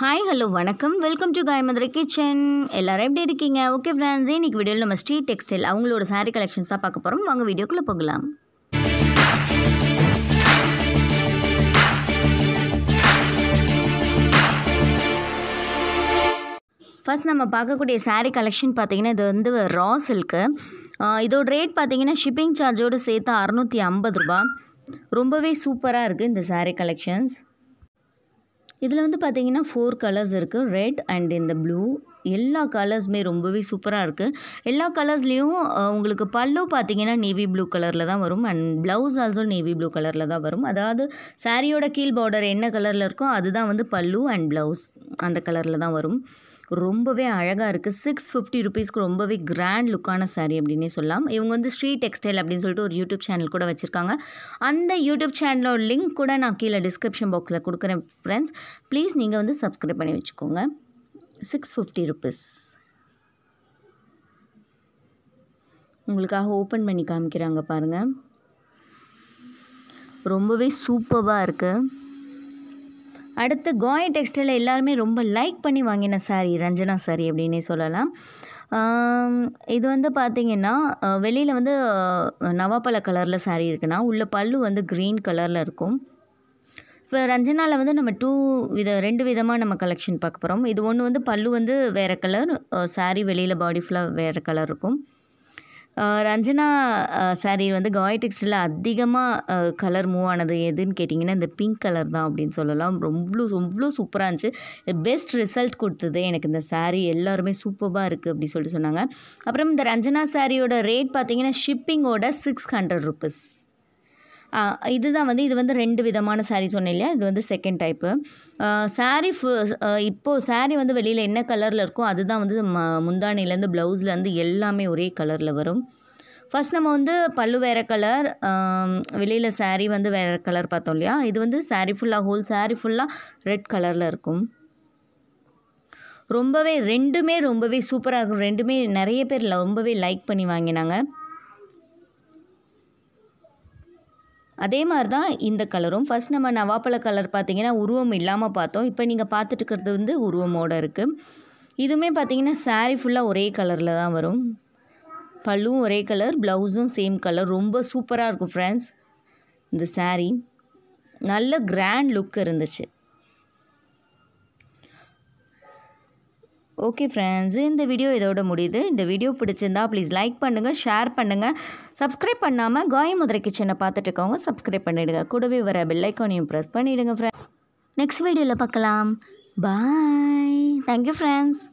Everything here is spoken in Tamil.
ஹாய் ஹலோ வணக்கம் வெல்கம் டு காயமதுரை கிச்சன் எல்லோரும் எப்படி இருக்கீங்க ஓகே ஃப்ரெண்ட்ஸ் இன்றைக்கி வீடியோவில் நம்ம ஸ்ட்ரீட் டெக்ஸ்டைல் அவங்களோட சாரீ கலெக்ஷன்ஸ் தான் பார்க்க போகிறோம் வாங்க வீடியோக்குள்ளே போகலாம் ஃபஸ்ட் நம்ம பார்க்கக்கூடிய சாரீ கலெக்ஷன் பார்த்தீங்கன்னா இது வந்து ரா சில்க்கு இதோட ரேட் பார்த்தீங்கன்னா ஷிப்பிங் சார்ஜோடு சேர்த்து அறநூற்றி ஐம்பது ரூபா ரொம்பவே சூப்பராக இருக்குது இந்த சாரீ கலெக்ஷன்ஸ் இதில் வந்து பார்த்திங்கன்னா ஃபோர் கலர்ஸ் இருக்குது ரெட் அண்ட் இந்த ப்ளூ எல்லா கலர்ஸுமே ரொம்பவே சூப்பராக இருக்குது எல்லா கலர்ஸ்லேயும் உங்களுக்கு பல்லு பார்த்தீங்கன்னா நேவி ப்ளூ கலரில் தான் வரும் and blouse also navy blue கலரில் தான் வரும் அதாவது சாரியோட கீழ் பார்டர் என்ன கலரில் இருக்கோ அதுதான் வந்து பல்லு அண்ட் ப்ளவுஸ் அந்த கலரில் தான் வரும் ரொம்பவே அழகாக இருக்குது சிக்ஸ் ஃபிஃப்டி ருபீஸ்க்கு ரொம்பவே கிராண்ட் லுக்கான சாரீ அப்படின்னே சொல்லலாம் இவங்க வந்து ஸ்ரீ டெக்ஸ்டைல் அப்படின்னு சொல்லிட்டு ஒரு யூடியூப் சேனல் கூட வச்சுருக்காங்க அந்த யூடியூப் சேனலோட லிங்க் கூட நான் கீழே டிஸ்கிரிப்ஷன் பாக்ஸில் கொடுக்குறேன் ஃப்ரெண்ட்ஸ் ப்ளீஸ் நீங்கள் வந்து சப்ஸ்கிரைப் பண்ணி வச்சுக்கோங்க சிக்ஸ் ஃபிஃப்டி ருபீஸ் உங்களுக்காக ஓப்பன் பண்ணி காமிக்கிறாங்க பாருங்கள் ரொம்பவே சூப்பராக இருக்குது அடுத்து கோய் டெக்ஸ்டைலில் எல்லாருமே ரொம்ப லைக் பண்ணி வாங்கின சாரீ ரஞ்சனா சாரீ அப்படின்னே சொல்லலாம் இது வந்து பார்த்திங்கன்னா வெளியில் வந்து நவாப்பழ கலரில் சாரீ இருக்குன்னா உள்ள பல்லு வந்து க்ரீன் கலரில் இருக்கும் இப்போ ரஞ்சனாவில் வந்து நம்ம டூ வித ரெண்டு விதமாக நம்ம கலெக்ஷன் பார்க்க போகிறோம் இது ஒன்று வந்து பல்லு வந்து வேறு கலர் சாரீ வெளியில் பாடி ஃபுல்லாக வேறு கலர் இருக்கும் ரஞ்சனா சாரீ வந்து காய் டெக்ஸ்டில் அதிகமாக கலர் மூவ் ஆனது எதுன்னு கேட்டிங்கன்னா இந்த பிங்க் கலர் தான் அப்படின்னு சொல்லலாம் ரொம்ப ரொம்ப சூப்பராக இருந்துச்சு பெஸ்ட் ரிசல்ட் கொடுத்தது எனக்கு இந்த சாரீ எல்லாருமே சூப்பராக இருக்குது அப்படின்னு சொல்லிட்டு சொன்னாங்க அப்புறம் இந்த ரஞ்சனா சாரியோட ரேட் பார்த்திங்கன்னா ஷிப்பிங்கோட சிக்ஸ் ஹண்ட்ரட் ருபீஸ் இதுதான் வந்து இது வந்து ரெண்டு விதமான சாரீ சொன்னேன் இல்லையா இது வந்து செகண்ட் டைப்பு சாரீ இப்போது சாரீ வந்து வெளியில் என்ன கலரில் இருக்கோ அதுதான் வந்து ம முந்தானிலேருந்து ப்ளவுஸ்லேருந்து எல்லாமே ஒரே கலரில் வரும் ஃபஸ்ட் நம்ம வந்து பல்லு வேறு கலர் வெளியில் சாரீ வந்து வேறு கலர் பார்த்தோம் இல்லையா இது வந்து சாரீ ஃபுல்லாக ஹோல் சாரீ ஃபுல்லாக ரெட் கலரில் இருக்கும் ரொம்பவே ரெண்டுமே ரொம்பவே சூப்பராக இருக்கும் ரெண்டுமே நிறைய பேர் ரொம்பவே லைக் பண்ணி வாங்கினாங்க அதே மாதிரி தான் இந்த கலரும் ஃபஸ்ட் நம்ம நவாப்பழ கலர் பார்த்திங்கன்னா உருவம் இல்லாமல் பார்த்தோம் இப்போ நீங்கள் பார்த்துட்டு இருக்கிறது வந்து உருவமோடு இருக்குது இதுவுமே பார்த்திங்கன்னா சாரீ ஃபுல்லாக ஒரே கலரில் தான் வரும் பல்லும் ஒரே கலர் ப்ளவுஸும் சேம் கலர் ரொம்ப சூப்பராக இருக்கும் ஃப்ரெண்ட்ஸ் இந்த சாரீ நல்ல கிராண்ட் லுக் இருந்துச்சு ஓகே ஃப்ரெண்ட்ஸ் இந்த வீடியோ இதோட முடியுது இந்த வீடியோ பிடிச்சிருந்தா ப்ளீஸ் லைக் பண்ணுங்கள் ஷேர் பண்ணுங்கள் சப்ஸ்கிரைப் பண்ணாமல் காய் முதிரை கிச்சனை பார்த்துட்டு இருக்கவங்க சப்ஸ்கிரைப் பண்ணிவிடுங்க கூடவே வர பெல்லைக்கானையும் ப்ரெஸ் பண்ணிவிடுங்க ஃப்ரெண்ட்ஸ் நெக்ஸ்ட் வீடியோவில் பார்க்கலாம் பாய் தேங்க்யூ ஃப்ரெண்ட்ஸ்